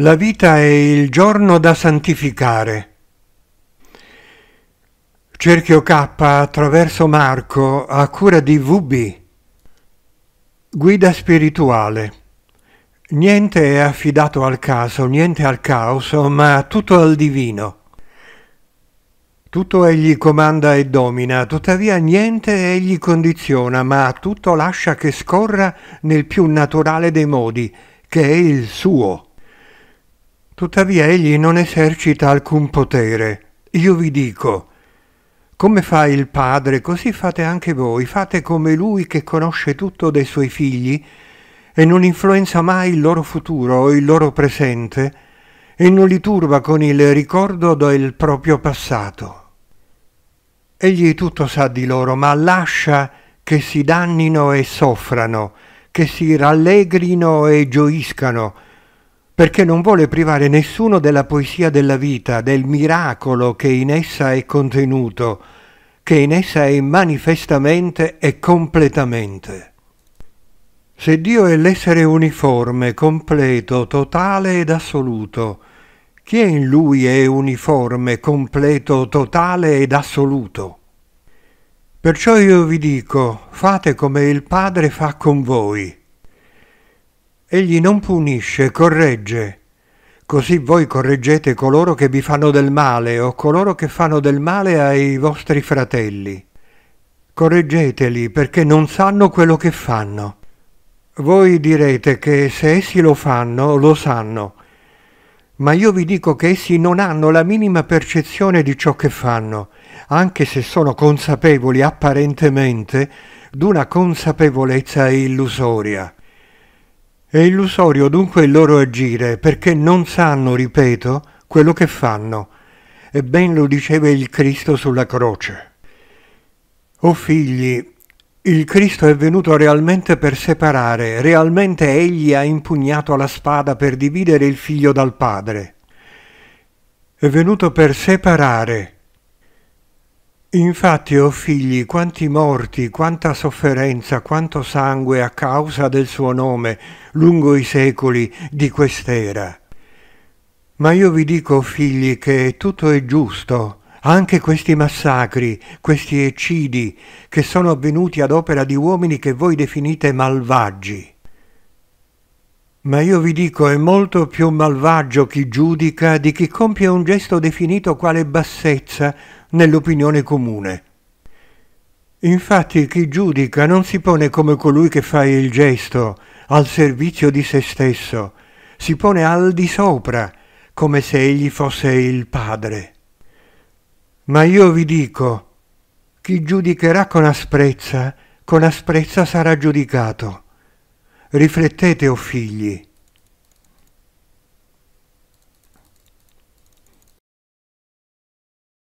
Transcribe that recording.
La vita è il giorno da santificare. Cerchio K attraverso Marco a cura di VB. Guida spirituale. Niente è affidato al caso, niente al caos, ma tutto al divino. Tutto egli comanda e domina, tuttavia niente egli condiziona, ma tutto lascia che scorra nel più naturale dei modi, che è il suo. Tuttavia egli non esercita alcun potere. Io vi dico, come fa il Padre, così fate anche voi, fate come Lui che conosce tutto dei suoi figli e non influenza mai il loro futuro o il loro presente e non li turba con il ricordo del proprio passato. Egli tutto sa di loro, ma lascia che si dannino e soffrano, che si rallegrino e gioiscano, perché non vuole privare nessuno della poesia della vita, del miracolo che in essa è contenuto, che in essa è manifestamente e completamente. Se Dio è l'essere uniforme, completo, totale ed assoluto, chi è in lui è uniforme, completo, totale ed assoluto? Perciò io vi dico, fate come il Padre fa con voi. Egli non punisce, corregge. Così voi correggete coloro che vi fanno del male o coloro che fanno del male ai vostri fratelli. Correggeteli perché non sanno quello che fanno. Voi direte che se essi lo fanno, lo sanno. Ma io vi dico che essi non hanno la minima percezione di ciò che fanno, anche se sono consapevoli apparentemente d'una consapevolezza illusoria. È illusorio dunque il loro agire, perché non sanno, ripeto, quello che fanno. E ben lo diceva il Cristo sulla croce. O oh figli, il Cristo è venuto realmente per separare, realmente egli ha impugnato la spada per dividere il figlio dal padre. È venuto per separare Infatti, o oh figli, quanti morti, quanta sofferenza, quanto sangue a causa del suo nome lungo i secoli di quest'era. Ma io vi dico, oh figli, che tutto è giusto, anche questi massacri, questi eccidi, che sono avvenuti ad opera di uomini che voi definite malvagi. Ma io vi dico è molto più malvagio chi giudica di chi compie un gesto definito quale bassezza nell'opinione comune. Infatti chi giudica non si pone come colui che fa il gesto al servizio di se stesso, si pone al di sopra, come se egli fosse il padre. Ma io vi dico, chi giudicherà con asprezza, con asprezza sarà giudicato. Riflettete, o oh figli,